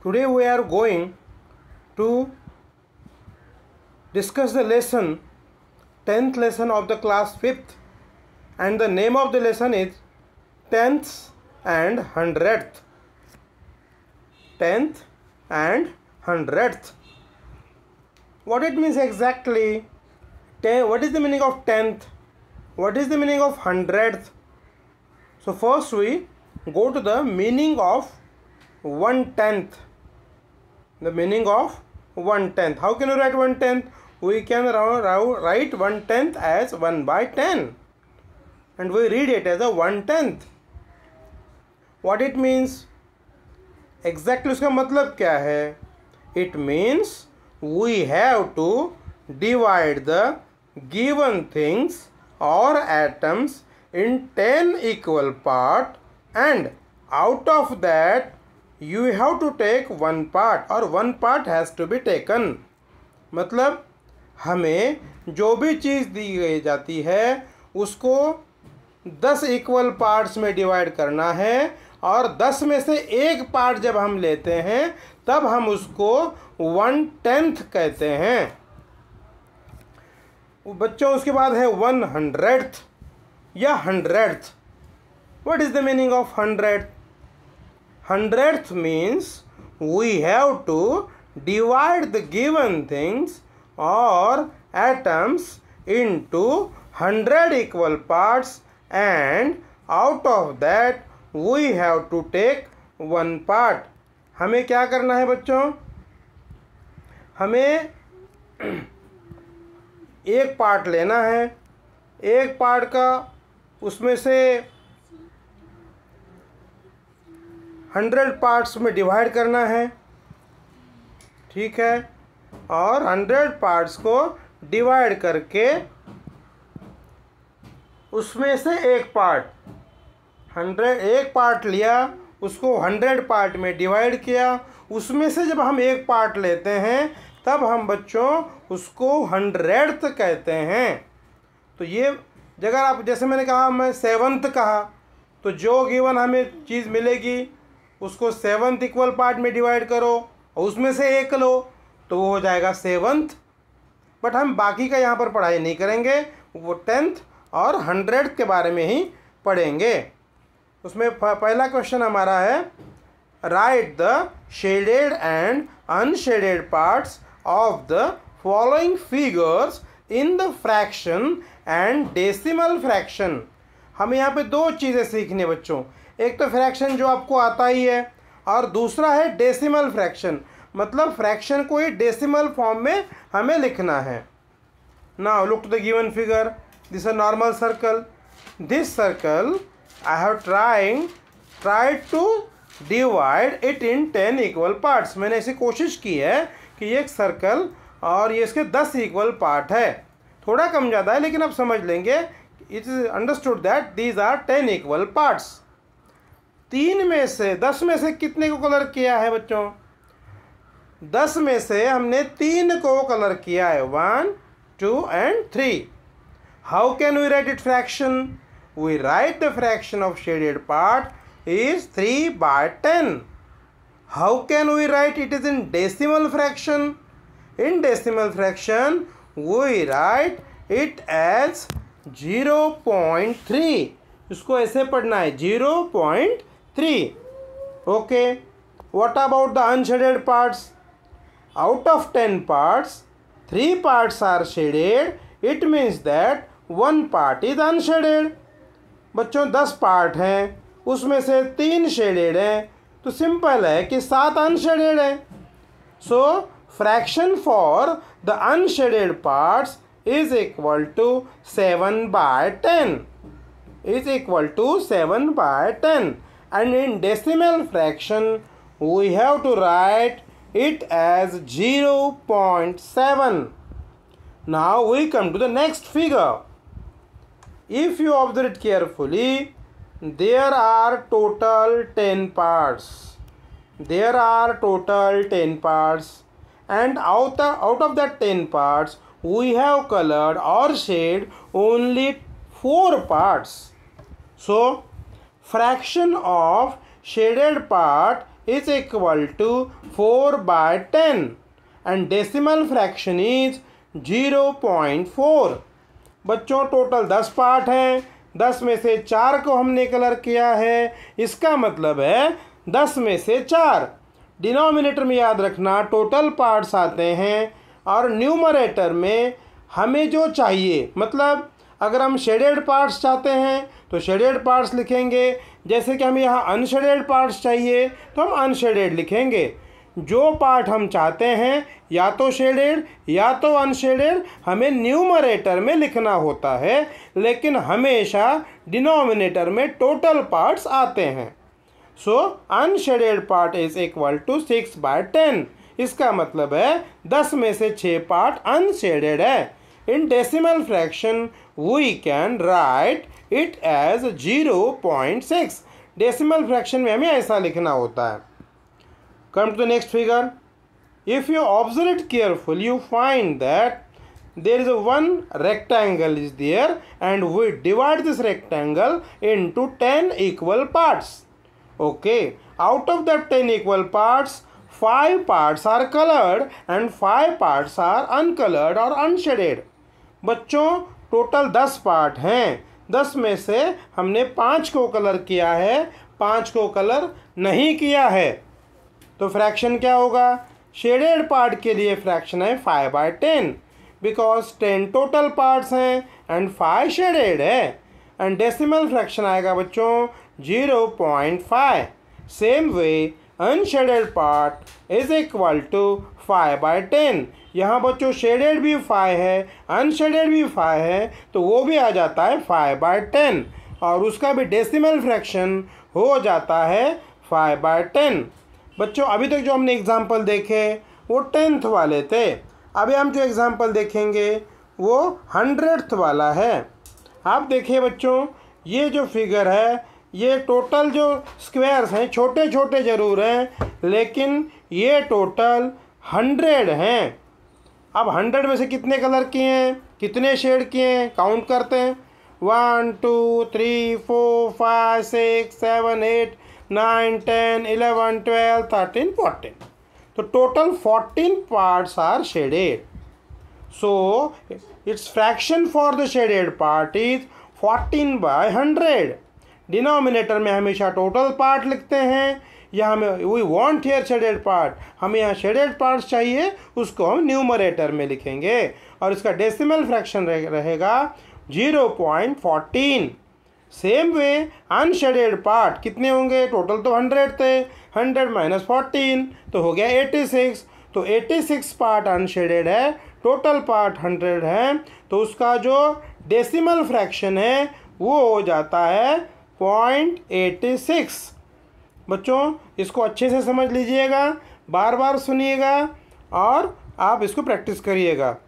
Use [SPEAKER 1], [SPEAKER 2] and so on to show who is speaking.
[SPEAKER 1] Today we are going to discuss the lesson 10th lesson of the class 5th and the name of the lesson is 10th and 100th 10th and 100th what it means exactly Ten, what is the meaning of 10th what is the meaning of 100th so first we go to the meaning of one tenth the meaning of one tenth. How can you write one tenth? We can write one tenth as one by ten, and we read it as a one tenth. What it means? Exactly उसका मतलब क्या है? It means we have to divide the given things or atoms in 10 equal part and out of that you have to take one part और one part has to be taken मतलब हमें जो भी चीज़ दी गई जाती है उसको दस इक्वल पार्ट्स में डिवाइड करना है और दस में से एक पार्ट जब हम लेते हैं तब हम उसको वन टेंथ कहते हैं बच्चों उसके बाद है वन हंड्रेड या hundred what is the meaning of hundred hundreds means we have to divide the given things और atoms into hundred equal parts and out of that we have to take one part हमें क्या करना है बच्चों हमें एक part लेना है एक पार्ट का उसमें से हंड्रेड पार्ट्स में डिवाइड करना है ठीक है और हंड्रेड पार्ट्स को डिवाइड करके उसमें से एक पार्ट हंड्रेड एक पार्ट लिया उसको हंड्रेड पार्ट में डिवाइड किया उसमें से जब हम एक पार्ट लेते हैं तब हम बच्चों उसको हंड्रेड कहते हैं तो ये जगह आप जैसे मैंने कहा मैं सेवन्थ कहा तो जो गिवन हमें चीज़ मिलेगी उसको सेवन्थ इक्वल पार्ट में डिवाइड करो और उसमें से एक लो तो वो हो जाएगा सेवन्थ बट हम बाकी का यहाँ पर पढ़ाई नहीं करेंगे वो टेंथ और हंड्रेड के बारे में ही पढ़ेंगे उसमें पहला क्वेश्चन हमारा है write the shaded and unshaded parts of the following figures in the fraction and decimal fraction हमें यहाँ पे दो चीज़ें सीखनी बच्चों एक तो फ्रैक्शन जो आपको आता ही है और दूसरा है डेसिमल फ्रैक्शन मतलब फ्रैक्शन को ही डेसिमल फॉर्म में हमें लिखना है now look the given figure this a normal circle this circle I have trying tried to divide it in ten equal parts मैंने ऐसी कोशिश की है कि ये एक सर्कल और ये इसके दस इक्वल पार्ट है थोड़ा कम ज़्यादा है लेकिन अब समझ लेंगे it's understood that these are ten equal parts तीन में से दस में से कितने को कलर किया है बच्चों दस में से हमने तीन को कलर किया है one two and three how can we write it fraction we write the fraction of shaded part is three by ten how can we write it is in decimal fraction in fraction we write it as zero point three इसको ऐसे पढ़ना है zero point three okay what about the unshaded parts out of ten parts three parts are shaded it means that one part is unshielded बच्चों दस part हैं उसमें से तीन शेडेड हैं तो सिंपल है कि सात अनशेडेड हैं so fraction for the unshaded parts is equal to seven by ten is equal to seven by ten and in decimal fraction we have to write it as 0 0.7 now we come to the next figure if you observe it carefully there are total 10 parts there are total 10 parts and out, out of that 10 parts we have colored or shaded only 4 parts so fraction of shaded part is two four by ten and decimal fraction is zero point four बच्चों total दस part हैं दस में से चार को हमने colour किया है इसका मतलब है दस में से चार डिनोमिनेटर में याद रखना टोटल पार्ट्स आते हैं और न्यूमरेटर में हमें जो चाहिए मतलब अगर हम शेडेड पार्ट्स चाहते हैं तो शेडेड पार्ट्स लिखेंगे जैसे कि हमें यहाँ अनशेडेड पार्ट्स चाहिए तो हम अनशेडेड लिखेंगे जो पार्ट हम चाहते हैं या तो शेडेड या तो अनशेडेड हमें न्यूमरेटर में लिखना होता है लेकिन हमेशा डिनोमिनेटर में टोटल पार्ट्स आते हैं so unshaded part is equal to six by ten इसका मतलब है दस में से छः पार्ट अनशेडेड है In decimal fraction, we can write it as 0.6. Decimal fraction में हमें ऐसा लिखना होता है to the next figure. If you observe it carefully, you find that there is a one rectangle is there and we divide this rectangle into 10 equal parts okay out of that 10 equal parts five parts are colored and five parts are uncolored or unshaded बच्चों total दस part हैं दस में से हमने पाँच को colour किया है पाँच को कलर नहीं किया है तो फ्रैक्शन क्या होगा शेडेड पार्ट के लिए फ्रैक्शन है five by ten because ten total parts हैं एंड फाइव शेडेड है एंड डेसिमल फ्रैक्शन आएगा बच्चों zero point five same way unshaded part is equal to five by ten यहाँ बच्चों शेडेड भी फाइव है अनशेडेड भी फाइव है तो वो भी आ जाता है फाइव बाय टेन और उसका भी डेसिमल फ्रैक्शन हो जाता है फाइव बाय टेन बच्चों अभी तक जो हमने एग्ज़ाम्पल देखे वो टेंथ वाले थे अभी हम जो एग्ज़ाम्पल देखेंगे वो हंड्रेड वाला है आप देखिए बच्चों ये जो फिगर है ये टोटल जो स्क्वेयर्स हैं छोटे छोटे ज़रूर हैं लेकिन ये टोटल हंड्रेड हैं अब हंड्रेड में से कितने कलर के हैं कितने शेड के हैं काउंट करते हैं one two three four five six seven eight nine ten eleven twelve thirteen fourteen तो total fourteen parts are shaded so it's fraction for the shaded part is fourteen by hundred denominator में हमेशा total part लिखते हैं या हमें we want here shaded part हमें यहाँ shaded parts चाहिए उसको हम न्यूमरेटर में लिखेंगे और इसका डेसिमल फ्रैक्शन रहेगा zero point fourteen same way unshaded part कितने होंगे टोटल तो हंड्रेड थे हंड्रेड माइनस फोर्टीन तो हो गया एटी सिक्स तो एटी सिक्स पार्ट अनशेडेड है टोटल पार्ट हंड्रेड है तो उसका जो डेसिमल फ्रैक्शन है वो हो जाता है पॉइंट एटी सिक्स बच्चों इसको अच्छे से समझ लीजिएगा बार बार सुनिएगा और आप इसको प्रैक्टिस करिएगा